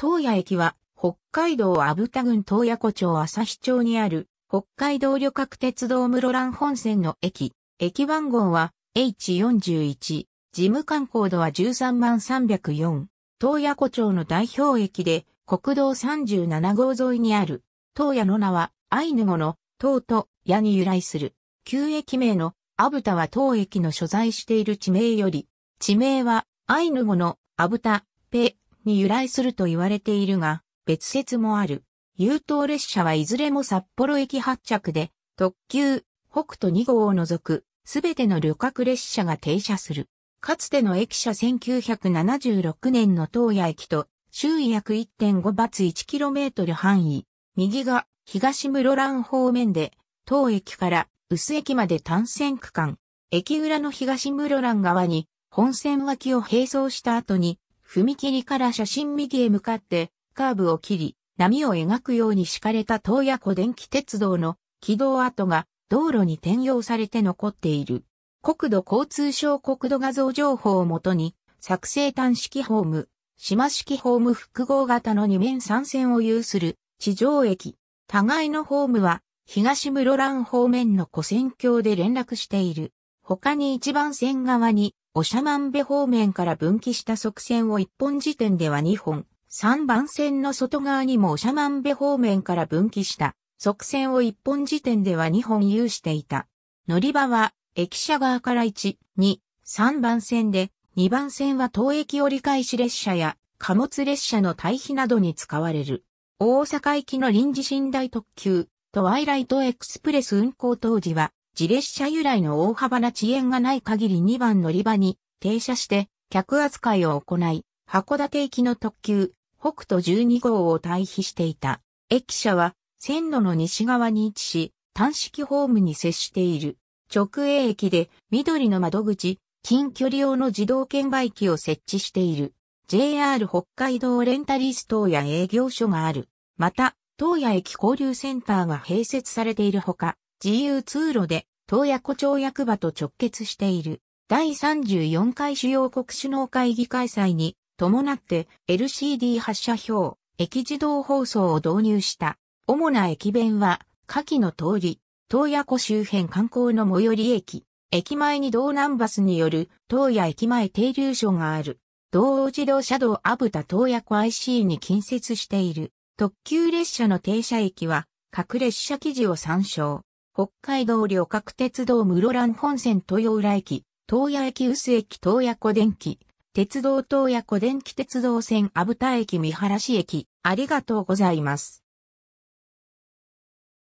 東野駅は、北海道阿武田郡東野湖町旭町にある、北海道旅客鉄道室蘭本線の駅。駅番号は H41。事務官コードは13万304。東野湖町の代表駅で、国道37号沿いにある、東野の名は、アイヌ語の、東と、矢に由来する。旧駅名の、アブタは東駅の所在している地名より、地名は、アイヌ語の、アブタ、ペ、に由来すると言われているが、別説もある。優等列車はいずれも札幌駅発着で、特急、北斗2号を除く、すべての旅客列車が停車する。かつての駅舎1976年の東野駅と、周囲約1.5バツ 1km 範囲、右が東室蘭方面で、東駅から薄駅まで単線区間、駅裏の東室蘭側に、本線脇を並走した後に、踏切から写真右へ向かってカーブを切り、波を描くように敷かれた東野湖電気鉄道の軌道跡が道路に転用されて残っている。国土交通省国土画像情報をもとに、作成端式ホーム、島式ホーム複合型の2面3線を有する地上駅。互いのホームは東室蘭方面の古線橋で連絡している。他に1番線側にまんべ方面から分岐した側線を1本時点では2本、3番線の外側にもまんべ方面から分岐した側線を1本時点では2本有していた。乗り場は駅舎側から1、2、3番線で、2番線は当駅折り返し列車や貨物列車の対比などに使われる。大阪行きの臨時寝台特急、トワイライトエクスプレス運行当時は、自列車由来の大幅な遅延がない限り2番乗り場に停車して客扱いを行い、函館行きの特急、北斗12号を退避していた。駅舎は線路の西側に位置し、単式ホームに接している。直営駅で緑の窓口、近距離用の自動券売機を設置している。JR 北海道レンタリス等や営業所がある。また、東野駅交流センターが併設されているほか、自由通路で東野湖町役場と直結している第34回主要国首脳会議開催に伴って LCD 発射表、駅自動放送を導入した。主な駅弁は、下記の通り、東野湖周辺観光の最寄り駅、駅前に道南バスによる東野駅前停留所がある。道央自動車道アブタ東野湖 IC に近接している。特急列車の停車駅は、各列車記事を参照。北海道旅客鉄道室蘭本線豊浦駅、東野駅臼駅東野小電気、鉄道東野小電気鉄道線阿武田駅三原市駅、ありがとうございます。